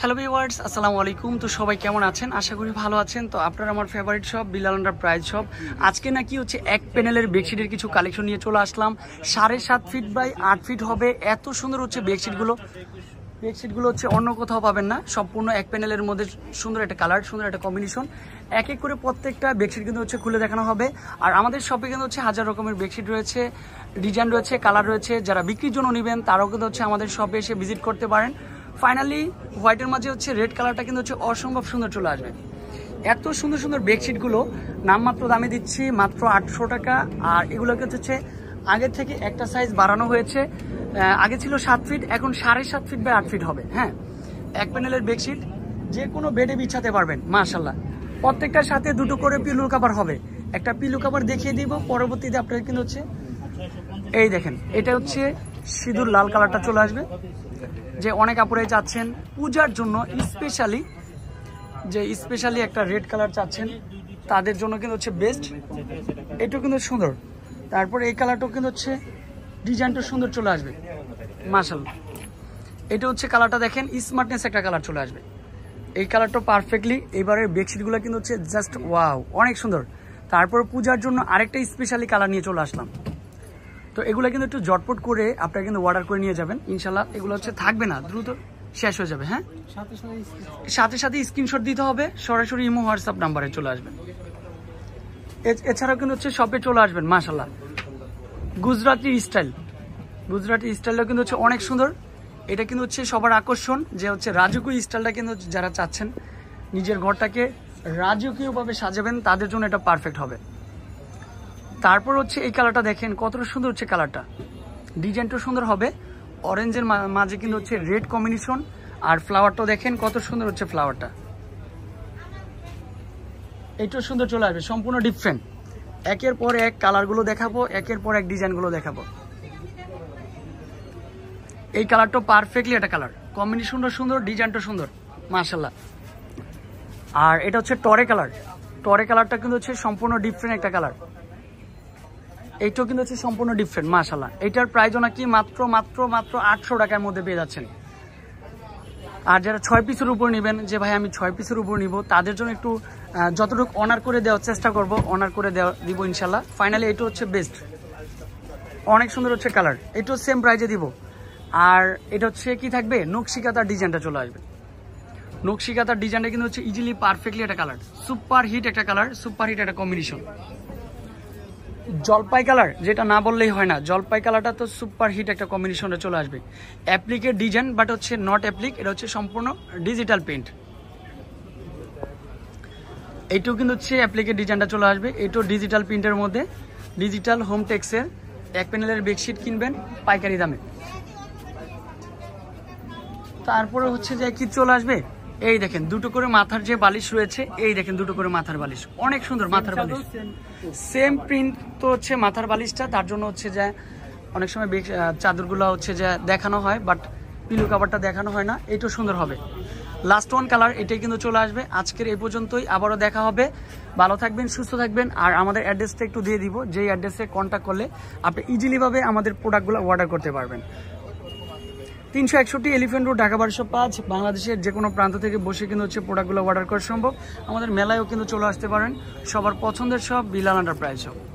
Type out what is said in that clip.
hello viewers আসসালামু আলাইকুম তো সবাই কেমন আছেন আশা করি ভালো আছেন তো আপনারা আমার favourite shop Bilal prize shop আজকে নাকি হচ্ছে এক প্যানেলের বেডশিটের কিছু কালেকশন নিয়ে চলে আসলাম সাড়ে সাত ফিট বাই আট ফিট হবে এত সুন্দর হচ্ছে বেডশিটগুলো বেডশিটগুলো হচ্ছে অন্য কোথাও পাবেন না সম্পূর্ণ এক প্যানেলের মধ্যে সুন্দর একটা কালার সুন্দর একটা কম্বিনেশন এক এক করে প্রত্যেকটা বেডশিট কিন্তু হচ্ছে খুলে দেখানো হবে আর আমাদের শপে কিন্তু হচ্ছে হাজার রকমের বেডশিট রয়েছে ডিজাইন রয়েছে কালার রয়েছে যারা বিক্রির জন্য নেবেন তারাও কিন্তু হচ্ছে আমাদের শপে এসে ভিজিট করতে পারেন ফাইনালি হোয়াইটের মাঝে হচ্ছে রেড কালারটা কিন্তু হচ্ছে অসম্ভব সুন্দর চলে আসবে এত সুন্দর সুন্দর বেডশিটগুলো নামমাত্র দামে দিচ্ছি মাত্র আটশো টাকা আর এগুলোকে হচ্ছে আগে থেকে একটা সাইজ বাড়ানো হয়েছে আগে ছিল সাত ফিট এখন সাড়ে সাত ফিট বা আট ফিট হবে হ্যাঁ এক প্যানেলের বেডশিট যে কোনো বেডে বিছাতে পারবেন মার্শাল্লাহ প্রত্যেকটার সাথে দুটো করে পিলু কাভার হবে একটা পিলু কাভার দেখিয়ে দিব পরবর্তীতে আপনার কিন্তু হচ্ছে এই দেখেন এটা হচ্ছে সিঁদুর লাল কালারটা চলে আসবে যে অনেক আপুরাই চাচ্ছেন পূজার জন্য স্পেশালি যে স্পেশালি একটা রেড কালার চাচ্ছেন তাদের জন্য কিন্তু হচ্ছে বেস্ট এটাও কিন্তু সুন্দর তারপর এই কালারটাও কিন্তু হচ্ছে ডিজাইনটা সুন্দর চলে আসবে মার্শাল এটা হচ্ছে কালারটা দেখেন স্মার্টনেস একটা কালার চলে আসবে এই কালারটা পারফেক্টলি এবারের বেডশিটগুলো কিন্তু হচ্ছে জাস্ট ওয়াও অনেক সুন্দর তারপর পূজার জন্য আরেকটা স্পেশালি কালার নিয়ে চলে আসলাম তো এগুলো কিন্তু একটু জটপট করে আপনারা কিন্তু অর্ডার করে নিয়ে যাবেন ইনশাল্লাহ এগুলো হচ্ছে থাকবে না দ্রুত শেষ হয়ে যাবে হ্যাঁ সাথে সাথে স্ক্রিনশট দিতে হবে সরাসরি ইমো হোয়াটসঅ্যাপ নাম্বারে চলে আসবেন এছাড়াও কিন্তু হচ্ছে শপে চলে আসবেন মাশাল্লাহ গুজরাটি স্টাইল গুজরাটি স্টাইলটা কিন্তু হচ্ছে অনেক সুন্দর এটা কিন্তু হচ্ছে সবার আকর্ষণ যে হচ্ছে রাজকীয় স্টাইলটা কিন্তু যারা চাচ্ছেন নিজের ঘরটাকে রাজকীয়ভাবে সাজাবেন তাদের জন্য এটা পারফেক্ট হবে তারপর হচ্ছে এই কালারটা দেখেন কতটা সুন্দর হচ্ছে কালারটা ডিজাইনটা সুন্দর হবে অরেঞ্জের মাঝে কিন্তু হচ্ছে রেড কম্বিনেশন আর ফ্লাওয়ারটা দেখেন কত সুন্দর হচ্ছে ফ্লাওয়ারটা এটাও সুন্দর চলে আসবে সম্পূর্ণ ডিফারেন্ট একের পর এক কালারগুলো দেখাবো একের পর এক ডিজাইনগুলো দেখাবো এই কালারটা পারফেক্টলি একটা কালার কম্বিনেশনটা সুন্দর ডিজাইনটা সুন্দর মার্শাল্লাহ আর এটা হচ্ছে টরে কালার টরে কালারটা কিন্তু হচ্ছে সম্পূর্ণ ডিফারেন্ট একটা কালার এইটাও কিন্তু হচ্ছে সম্পূর্ণ ডিফারেন্ট মাশাল্লাহ এটার প্রাইজ নাকি মাত্র মাত্র মাত্র আটশো টাকার মধ্যে পেয়ে যাচ্ছেন আর যারা ছয় পিসের উপর নেবেন যে ভাই আমি ছয় পিসের উপর নিব তাদের জন্য একটু যতটুকু অনার করে দেওয়ার চেষ্টা করব অনার করে দেওয়া দিব ইনশাল্লাহ ফাইনালি এটা হচ্ছে বেস্ট অনেক সুন্দর হচ্ছে কালার এটাও সেম প্রাইজে দিব আর এটা হচ্ছে কি থাকবে নকশিকাতার ডিজাইনটা চলে আসবে নকশিকাতার ডিজাইনটা কিন্তু হচ্ছে ইজিলি পারফেক্টলি একটা কালার সুপার হিট একটা কালার সুপার হিট একটা কম্বিনেশন জলপাই কালার যেটা না বললেই হয় না জলপাই কালারটা তো সুপার হিট একটা কম্বিনেশনে চলে আসবে অ্যাপ্লিকের ডিজাইন বাট হচ্ছে নট অ্যাপ্লিক এটা হচ্ছে সম্পূর্ণ ডিজিটাল প্রিন্ট এইটাও কিন্তু হচ্ছে অ্যাপ্লিকের ডিজাইনটা চলে আসবে এটাও ডিজিটাল প্রিন্টের মধ্যে ডিজিটাল হোম টেক্সের এক প্যানেলের বেডশিট কিনবেন পাইকারি দামে তারপরে হচ্ছে যে কি চলে আসবে এই দেখেন দুটো করে মাথার যে বালিশ রয়েছে এই দেখেন দুটো করে মাথার বালিশ অনেক সুন্দর মাথার বালিশ সেম প্রিন্ট তো হচ্ছে মাথার বালিশটা তার জন্য হচ্ছে যে অনেক সময় চাদরগুলো হচ্ছে যে দেখানো হয় বাট পিলো কাপড়টা দেখানো হয় না এটাও সুন্দর হবে লাস্ট ওয়ান কালার এটাই কিন্তু চলে আসবে আজকের এই পর্যন্তই আবারও দেখা হবে ভালো থাকবেন সুস্থ থাকবেন আর আমাদের অ্যাড্রেসটা একটু দিয়ে দিব যেই অ্যাড্রেসে কন্ট্যাক্ট করলে আপনি ইজিলিভাবে আমাদের প্রোডাক্টগুলো অর্ডার করতে পারবেন তিনশো একষট্টি এলিফেন্ট রোড ঢাকা বারোশো পাঁচ বাংলাদেশের যে কোনো প্রান্ত থেকে বসে কিন্তু হচ্ছে প্রোডাক্টগুলো অর্ডার করা সম্ভব আমাদের মেলায়ও কিন্তু চলে আসতে পারেন সবার পছন্দের সব বিলাল আন্ডার প্রাইজ সব